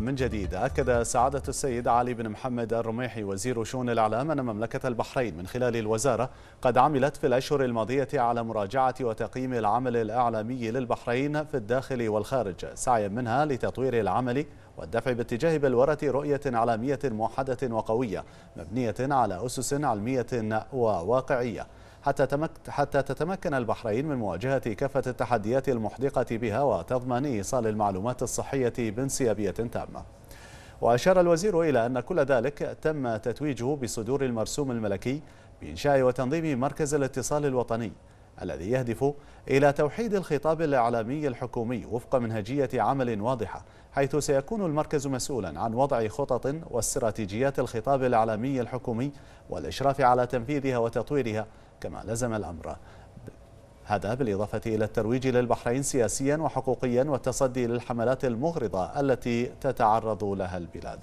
من جديد أكد سعادة السيد علي بن محمد الرميحي وزير شؤون الإعلام أن مملكة البحرين من خلال الوزارة قد عملت في الأشهر الماضية على مراجعة وتقييم العمل الإعلامي للبحرين في الداخل والخارج سعيا منها لتطوير العمل والدفع باتجاه بلورة رؤية إعلامية موحدة وقوية مبنية على أسس علمية وواقعية حتى, حتى تتمكن البحرين من مواجهة كافة التحديات المحدقة بها وتضمن إيصال المعلومات الصحية بانسيابية تامة وأشار الوزير إلى أن كل ذلك تم تتويجه بصدور المرسوم الملكي بإنشاء وتنظيم مركز الاتصال الوطني الذي يهدف إلى توحيد الخطاب الإعلامي الحكومي وفق منهجية عمل واضحة حيث سيكون المركز مسؤولا عن وضع خطط واستراتيجيات الخطاب الإعلامي الحكومي والإشراف على تنفيذها وتطويرها كما لزم الأمر هذا بالإضافة إلى الترويج للبحرين سياسيا وحقوقيا والتصدي للحملات المغرضة التي تتعرض لها البلاد